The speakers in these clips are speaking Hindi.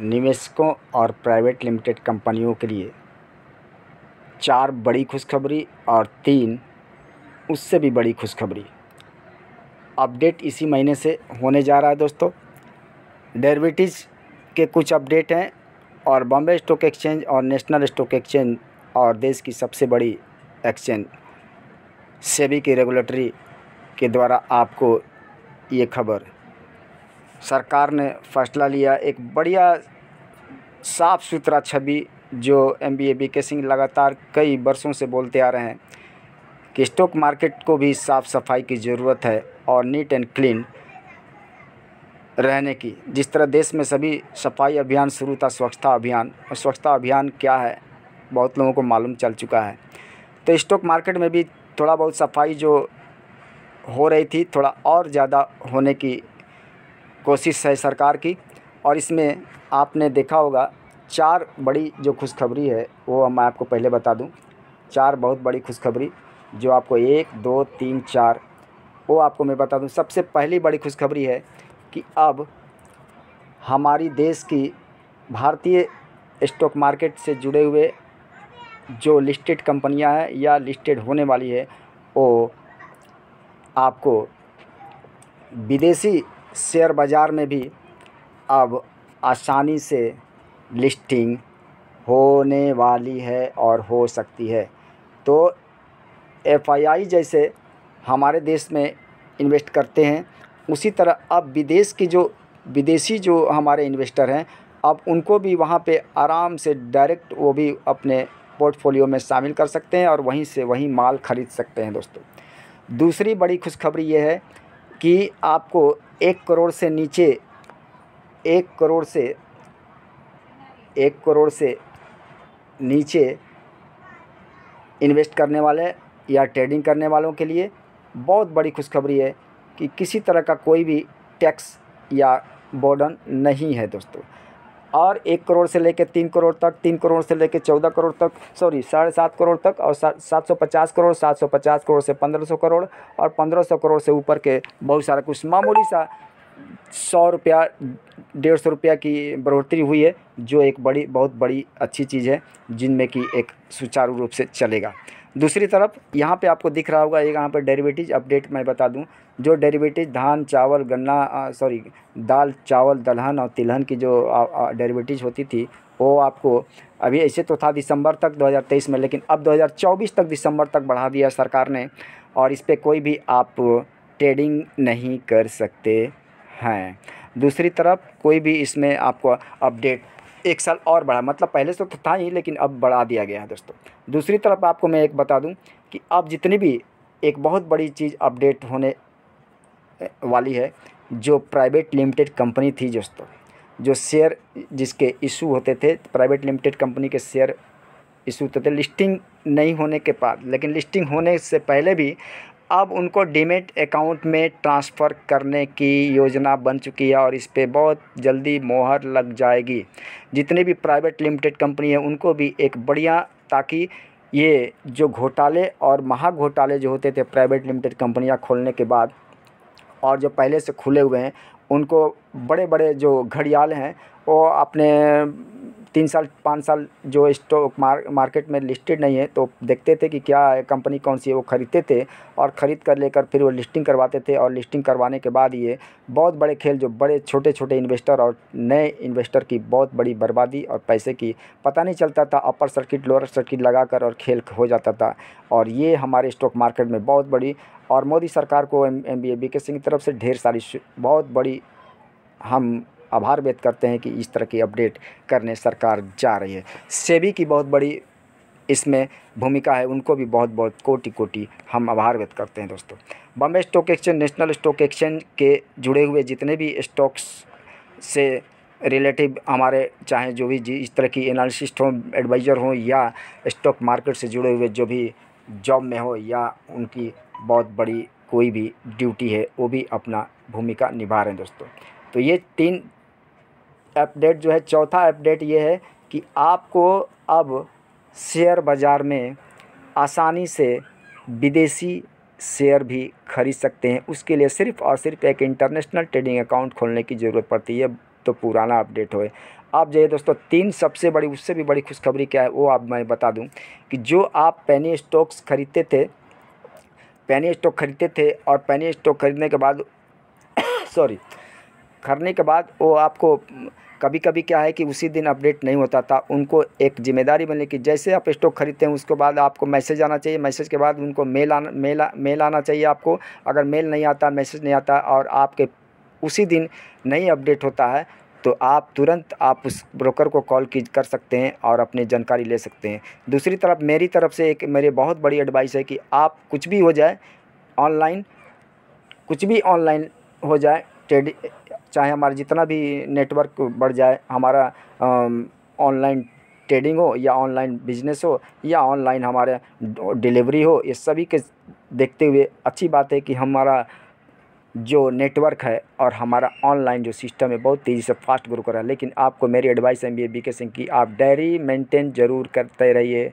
निवेशकों और प्राइवेट लिमिटेड कंपनियों के लिए चार बड़ी खुशखबरी और तीन उससे भी बड़ी खुशखबरी अपडेट इसी महीने से होने जा रहा है दोस्तों डेरिवेटिव्स के कुछ अपडेट हैं और बॉम्बे स्टॉक एक्सचेंज और नेशनल स्टॉक एक्सचेंज और देश की सबसे बड़ी एक्सचेंज सेबी की रेगुलेटरी के द्वारा आपको ये खबर सरकार ने फैसला लिया एक बढ़िया साफ़ सुथरा छवि जो एम बी ए बी के सिंह लगातार कई वर्षों से बोलते आ रहे हैं कि स्टॉक मार्केट को भी साफ़ सफाई की ज़रूरत है और नीट एंड क्लीन रहने की जिस तरह देश में सभी सफाई अभियान शुरू था स्वच्छता अभियान और स्वच्छता अभियान क्या है बहुत लोगों को मालूम चल चुका है तो स्टॉक मार्केट में भी थोड़ा बहुत सफाई जो हो रही थी थोड़ा और ज़्यादा होने की कोशिश है सरकार की और इसमें आपने देखा होगा चार बड़ी जो खुशखबरी है वो मैं आपको पहले बता दूं चार बहुत बड़ी खुशखबरी जो आपको एक दो तीन चार वो आपको मैं बता दूं सबसे पहली बड़ी खुशखबरी है कि अब हमारी देश की भारतीय स्टॉक मार्केट से जुड़े हुए जो लिस्टेड कंपनियां हैं या लिस्टेड होने वाली है वो आपको विदेशी शेयर बाज़ार में भी अब आसानी से लिस्टिंग होने वाली है और हो सकती है तो एफआईआई जैसे हमारे देश में इन्वेस्ट करते हैं उसी तरह अब विदेश की जो विदेशी जो हमारे इन्वेस्टर हैं अब उनको भी वहाँ पे आराम से डायरेक्ट वो भी अपने पोर्टफोलियो में शामिल कर सकते हैं और वहीं से वहीं माल खरीद सकते हैं दोस्तों दूसरी बड़ी खुशखबरी ये है कि आपको एक करोड़ से नीचे एक करोड़ से एक करोड़ से नीचे इन्वेस्ट करने वाले या ट्रेडिंग करने वालों के लिए बहुत बड़ी खुशखबरी है कि किसी तरह का कोई भी टैक्स या बॉर्डन नहीं है दोस्तों और एक करोड़ से लेकर तीन करोड़ तक तीन करोड़ से लेकर चौदह करोड़ तक सॉरी साढ़े सात करोड़ तक और सात सौ पचास करोड़ सात सौ पचास करोड़ से पंद्रह सौ करोड़ और पंद्रह सौ करोड़ से ऊपर के बहुत सारा कुछ मामूली सा सौ रुपया डेढ़ सौ रुपया की बढ़ोतरी हुई है जो एक बड़ी बहुत बड़ी अच्छी चीज़ है जिनमें कि एक सुचारू रूप से चलेगा दूसरी तरफ यहाँ पे आपको दिख रहा होगा एक यहाँ पर डेरिवेटिव अपडेट मैं बता दूँ जो डेरिवेटिव धान चावल गन्ना सॉरी दाल चावल दलहन और तिलहन की जो डेरिवेटिव होती थी वो आपको अभी ऐसे तो था दिसंबर तक 2023 में लेकिन अब 2024 तक दिसंबर तक बढ़ा दिया सरकार ने और इस पर कोई भी आप ट्रेडिंग नहीं कर सकते हैं दूसरी तरफ कोई भी इसमें आपको अपडेट एक साल और बढ़ा मतलब पहले से तो था ही लेकिन अब बढ़ा दिया गया है दोस्तों दूसरी तरफ आपको मैं एक बता दूं कि अब जितनी भी एक बहुत बड़ी चीज़ अपडेट होने वाली है जो प्राइवेट लिमिटेड कंपनी थी दोस्तों जो शेयर जिसके इशू होते थे प्राइवेट लिमिटेड कंपनी के शेयर इशू होते थे लिस्टिंग नहीं होने के बाद लेकिन लिस्टिंग होने से पहले भी अब उनको डीमेट अकाउंट में ट्रांसफ़र करने की योजना बन चुकी है और इस पर बहुत जल्दी मोहर लग जाएगी जितनी भी प्राइवेट लिमिटेड कंपनी है उनको भी एक बढ़िया ताकि ये जो घोटाले और महा घोटाले जो होते थे प्राइवेट लिमिटेड कंपनियां खोलने के बाद और जो पहले से खुले हुए हैं उनको बड़े बड़े जो घड़ियाल हैं वो अपने तीन साल पाँच साल जो स्टॉक मार, मार्केट में लिस्टेड नहीं है तो देखते थे कि क्या कंपनी कौन सी है वो ख़रीदते थे और ख़रीद कर लेकर फिर वो लिस्टिंग करवाते थे और लिस्टिंग करवाने के बाद ये बहुत बड़े खेल जो बड़े छोटे छोटे इन्वेस्टर और नए इन्वेस्टर की बहुत बड़ी बर्बादी और पैसे की पता नहीं चलता था अपर सर्किट लोअर सर्किट लगा कर और खेल हो जाता था और ये हमारे स्टॉक मार्केट में बहुत बड़ी और मोदी सरकार को M M B A B के सिंह की तरफ से ढेर सारी बहुत बड़ी हम आभार व्यक्त करते हैं कि इस तरह की अपडेट करने सरकार जा रही है सेबी की बहुत बड़ी इसमें भूमिका है उनको भी बहुत बहुत कोटि कोटि हम आभार व्यक्त करते हैं दोस्तों Bombay Stock Exchange National Stock Exchange के जुड़े हुए जितने भी स्टॉक्स से रिलेटिव हमारे चाहे जो भी जी इस तरह की एनालिसिस्ट हों एडवाइज़र हों या स्टॉक मार्केट से जुड़े हुए जो भी जॉब में हो या उनकी बहुत बड़ी कोई भी ड्यूटी है वो भी अपना भूमिका निभा रहे हैं दोस्तों तो ये तीन अपडेट जो है चौथा अपडेट ये है कि आपको अब शेयर बाज़ार में आसानी से विदेशी शेयर भी खरीद सकते हैं उसके लिए सिर्फ़ और सिर्फ एक इंटरनेशनल ट्रेडिंग अकाउंट खोलने की ज़रूरत पड़ती है तो पुराना अपडेट हो अब जो है दोस्तों तीन सबसे बड़ी उससे भी बड़ी खुशखबरी क्या है वो आप मैं बता दूं कि जो आप पैनी स्टॉक्स खरीदते थे पैनी स्टॉक खरीदते थे और पैनी स्टॉक खरीदने के बाद सॉरी खरीदने के बाद वो आपको कभी कभी क्या है कि उसी दिन अपडेट नहीं होता था उनको एक जिम्मेदारी बने कि जैसे आप स्टॉक खरीदते हैं उसके बाद आपको मैसेज आना चाहिए मैसेज के बाद उनको मेल आना मेल आ, मेल आना चाहिए आपको अगर मेल नहीं आता मैसेज नहीं आता और आपके उसी दिन नहीं अपडेट होता है तो आप तुरंत आप उस ब्रोकर को कॉल की कर सकते हैं और अपनी जानकारी ले सकते हैं दूसरी तरफ मेरी तरफ से एक मेरे बहुत बड़ी एडवाइस है कि आप कुछ भी हो जाए ऑनलाइन कुछ भी ऑनलाइन हो जाए ट्रेडिंग चाहे हमारा जितना भी नेटवर्क बढ़ जाए हमारा ऑनलाइन ट्रेडिंग हो या ऑनलाइन बिजनेस हो या ऑनलाइन हमारे डिलीवरी हो ये सभी के देखते हुए अच्छी बात है कि हमारा जो नेटवर्क है और हमारा ऑनलाइन जो सिस्टम है बहुत तेज़ी से फास्ट ग्रो कर रहा है लेकिन आपको मेरी एडवाइस है बी ए बी के सिंह की आप डायरी मेंटेन ज़रूर करते रहिए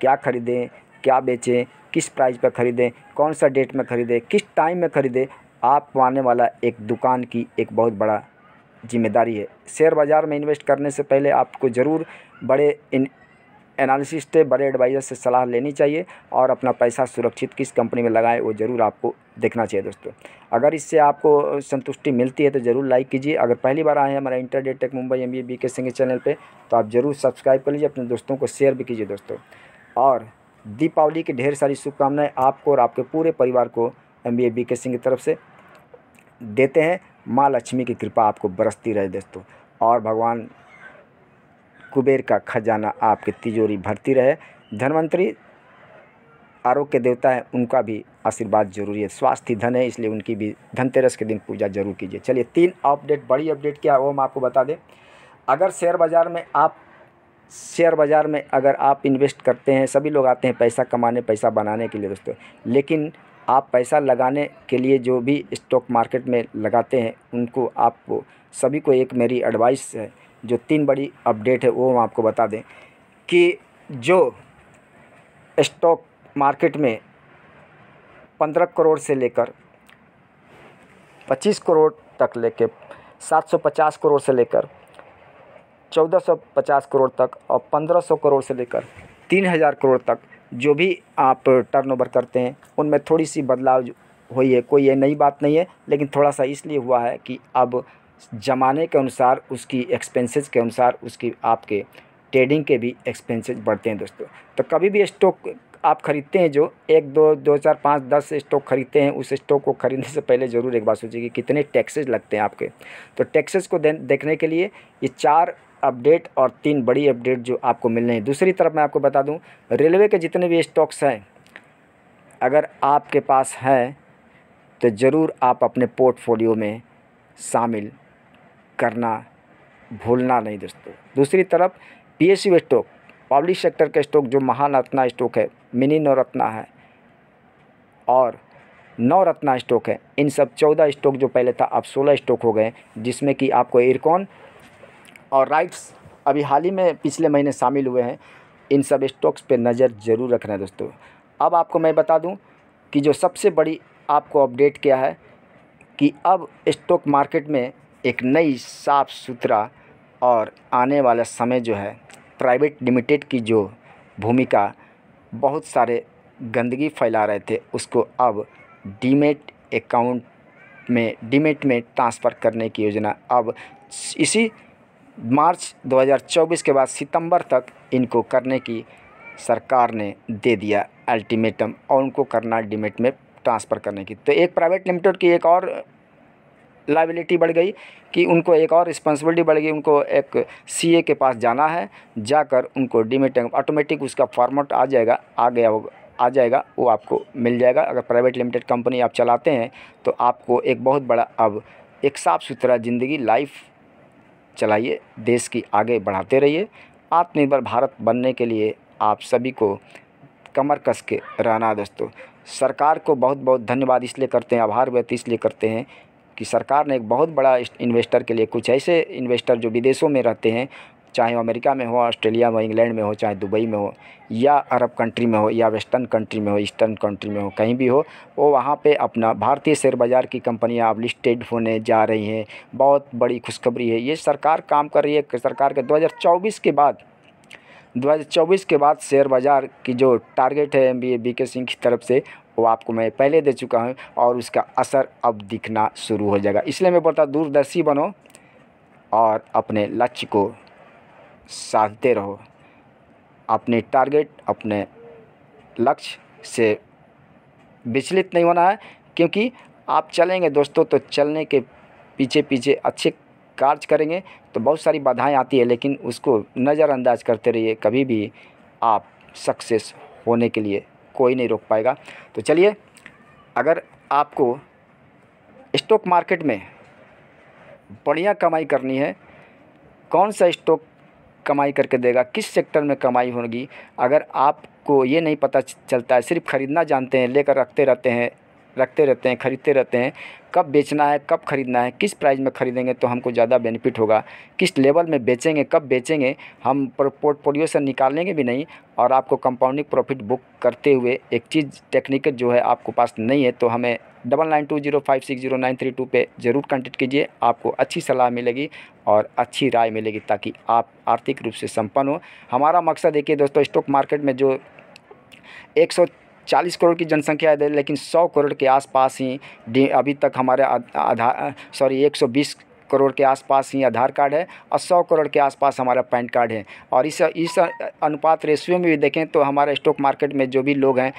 क्या ख़रीदें क्या बेचें किस प्राइस पर ख़रीदें कौन सा डेट में ख़रीदें किस टाइम में ख़रीदें आप आने वाला एक दुकान की एक बहुत बड़ा जिम्मेदारी है शेयर बाज़ार में इन्वेस्ट करने से पहले आपको ज़रूर बड़े इन एनालिसिस से बड़े एडवाइज़र से सलाह लेनी चाहिए और अपना पैसा सुरक्षित किस कंपनी में लगाएं वो ज़रूर आपको देखना चाहिए दोस्तों अगर इससे आपको संतुष्टि मिलती है तो ज़रूर लाइक कीजिए अगर पहली बार आए हमारा इंटरडे मुंबई एम बी के संगे चैनल पर तो आप ज़रूर सब्सक्राइब कर लीजिए अपने दोस्तों को शेयर भी कीजिए दोस्तों और दीपावली की ढेर सारी शुभकामनाएँ आपको और आपके पूरे परिवार को एम बी के सिंह की तरफ से देते हैं माँ लक्ष्मी की कृपा आपको बरसती रहे दोस्तों और भगवान कुबेर का खजाना आपकी तिजोरी भरती रहे धनवंतरी आरोग्य देवता है उनका भी आशीर्वाद जरूरी है स्वास्थ्य धन है इसलिए उनकी भी धनतेरस के दिन पूजा जरूर कीजिए चलिए तीन अपडेट बड़ी अपडेट क्या वो हम आपको बता दें अगर शेयर बाज़ार में आप शेयर बाज़ार में अगर आप इन्वेस्ट करते हैं सभी लोग आते हैं पैसा कमाने पैसा बनाने के लिए दोस्तों लेकिन आप पैसा लगाने के लिए जो भी स्टॉक मार्केट में लगाते हैं उनको आपको सभी को एक मेरी एडवाइस है जो तीन बड़ी अपडेट है वो हम आपको बता दें कि जो स्टॉक मार्केट में पंद्रह करोड़ से लेकर पच्चीस करोड़ तक लेके सात सौ पचास करोड़ से लेकर चौदह सौ पचास करोड़ तक और पंद्रह सौ करोड़ से लेकर तीन हज़ार करोड़ तक जो भी आप टर्नओवर करते हैं उनमें थोड़ी सी बदलाव हुई है कोई ये नई बात नहीं है लेकिन थोड़ा सा इसलिए हुआ है कि अब जमाने के अनुसार उसकी एक्सपेंसेस के अनुसार उसकी आपके ट्रेडिंग के भी एक्सपेंसेस बढ़ते हैं दोस्तों तो कभी भी स्टॉक आप खरीदते हैं जो एक दो दो चार पाँच दस स्टॉक खरीदते हैं उस स्टॉक को खरीदने से पहले ज़रूर एक बार सोचिए कि कितने टैक्सेज लगते हैं आपके तो टैक्सेज को देखने के लिए ये चार अपडेट और तीन बड़ी अपडेट जो आपको मिलने हैं दूसरी तरफ मैं आपको बता दूं रेलवे के जितने भी स्टॉक्स हैं अगर आपके पास हैं तो ज़रूर आप अपने पोर्टफोलियो में शामिल करना भूलना नहीं दोस्तों दूसरी तरफ यू स्टॉक पब्लिक सेक्टर का स्टॉक जो रत्ना स्टॉक है मिनी नवरत्ना है और नवरत्ना स्टॉक है इन सब चौदह स्टॉक जो पहले था अब सोलह स्टॉक हो गए जिसमें कि आपको इरकॉन और राइट्स अभी हाल ही में पिछले महीने शामिल हुए हैं इन सब स्टॉक्स पे नज़र ज़रूर रखना दोस्तों अब आपको मैं बता दूं कि जो सबसे बड़ी आपको अपडेट क्या है कि अब स्टॉक मार्केट में एक नई साफ़ सुथरा और आने वाला समय जो है प्राइवेट लिमिटेड की जो भूमिका बहुत सारे गंदगी फैला रहे थे उसको अब डीमेट अकाउंट में डीमेट में ट्रांसफ़र करने की योजना अब इसी मार्च 2024 के बाद सितंबर तक इनको करने की सरकार ने दे दिया अल्टीमेटम और उनको करना डिमेट में ट्रांसफ़र करने की तो एक प्राइवेट लिमिटेड की एक और लाइबिलिटी बढ़ गई कि उनको एक और रिस्पॉन्सिबिलिटी बढ़ गई उनको एक सीए के पास जाना है जाकर उनको डीमेट ऑटोमेटिक उसका फॉर्मेट आ जाएगा आ गया वो आ जाएगा वो आपको मिल जाएगा अगर प्राइवेट लिमिटेड कंपनी आप चलाते हैं तो आपको एक बहुत बड़ा अब एक साफ़ सुथरा ज़िंदगी लाइफ चलाइए देश की आगे बढ़ाते रहिए आत्मनिर्भर भारत बनने के लिए आप सभी को कमर कस के रहना है दोस्तों सरकार को बहुत बहुत धन्यवाद इसलिए करते हैं आभार व्यक्त इसलिए करते हैं कि सरकार ने एक बहुत बड़ा इन्वेस्टर के लिए कुछ ऐसे इन्वेस्टर जो विदेशों में रहते हैं चाहे वो अमेरिका में हो ऑस्ट्रेलिया में हो इंग्लैंड में हो चाहे दुबई में हो या अरब कंट्री में हो या वेस्टर्न कंट्री में हो ईस्टर्न कंट्री में हो कहीं भी हो वो वहाँ पे अपना भारतीय शेयर बाज़ार की कंपनियाँ अब लिस्टेड होने जा रही हैं बहुत बड़ी खुशखबरी है ये सरकार काम कर रही है सरकार के दो के बाद 2024 के बाद शेयर बाज़ार की जो टारगेट है एम बी के सिंह की तरफ से वो आपको मैं पहले दे चुका हूँ और उसका असर अब दिखना शुरू हो जाएगा इसलिए मैं बोलता दूरदर्शी बनो और अपने लक्ष्य को साधते रहो अपने टारगेट अपने लक्ष्य से विचलित नहीं होना है क्योंकि आप चलेंगे दोस्तों तो चलने के पीछे पीछे अच्छे कार्य करेंगे तो बहुत सारी बाधाएं आती है लेकिन उसको नज़रअंदाज करते रहिए कभी भी आप सक्सेस होने के लिए कोई नहीं रोक पाएगा तो चलिए अगर आपको स्टॉक मार्केट में बढ़िया कमाई करनी है कौन सा स्टॉक कमाई करके देगा किस सेक्टर में कमाई होगी अगर आपको ये नहीं पता चलता है सिर्फ ख़रीदना जानते हैं लेकर रखते रहते हैं रखते रहते हैं ख़रीदते रहते हैं कब बेचना है कब ख़रीदना है किस प्राइस में ख़रीदेंगे तो हमको ज़्यादा बेनिफिट होगा किस लेवल में बेचेंगे कब बेचेंगे हम पोर्टफोलियो से निकालेंगे भी नहीं और आपको कंपाउंडिंग प्रॉफिट बुक करते हुए एक चीज़ टेक्निकल जो है आपको पास नहीं है तो हमें double nine two zero five six zero nine three two पर ज़रूर कॉन्टेक्ट कीजिए आपको अच्छी सलाह मिलेगी और अच्छी राय मिलेगी ताकि आप आर्थिक रूप से संपन्न हो हमारा मकसद देखिए दोस्तों स्टॉक मार्केट में जो एक सौ चालीस करोड़ की जनसंख्या है लेकिन सौ करोड़ के आसपास ही अभी तक हमारे आधार सॉरी एक सौ बीस करोड़ के आसपास ही आधार कार्ड है और सौ करोड़ के आसपास हमारा पैन कार्ड है और इस इस अनुपात रेशियो में भी देखें तो हमारे स्टॉक मार्केट में जो भी लोग हैं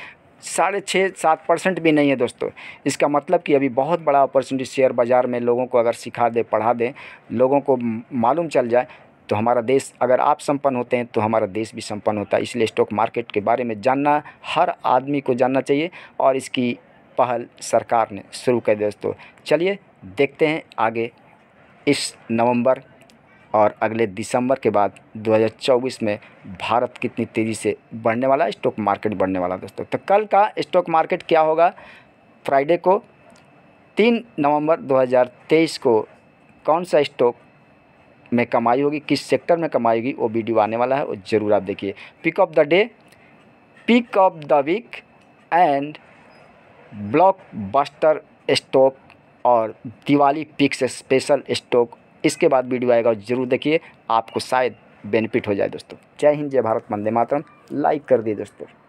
साढ़े छः सात परसेंट भी नहीं है दोस्तों इसका मतलब कि अभी बहुत बड़ा अपॉर्चुनिटी शेयर बाज़ार में लोगों को अगर सिखा दें पढ़ा दें लोगों को मालूम चल जाए तो हमारा देश अगर आप संपन्न होते हैं तो हमारा देश भी संपन्न होता है इसलिए स्टॉक मार्केट के बारे में जानना हर आदमी को जानना चाहिए और इसकी पहल सरकार ने शुरू कर दोस्तों चलिए देखते हैं आगे इस नवंबर और अगले दिसंबर के बाद 2024 में भारत कितनी तेज़ी से बढ़ने वाला है स्टॉक मार्केट बढ़ने वाला दोस्तों तो कल का स्टॉक मार्केट क्या होगा फ्राइडे को तीन नवंबर 2023 को कौन सा स्टॉक में कमाई होगी किस सेक्टर में कमाई होगी वो वीडियो आने वाला है वो ज़रूर आप देखिए pick of the day pick of the week and block stock और दिवाली पिक्स स्पेशल स्टॉक इसके बाद वीडियो आएगा ज़रूर देखिए आपको शायद बेनिफिट हो जाए दोस्तों जय हिंद जय भारत मंदे मातरम लाइक कर दिए दोस्तों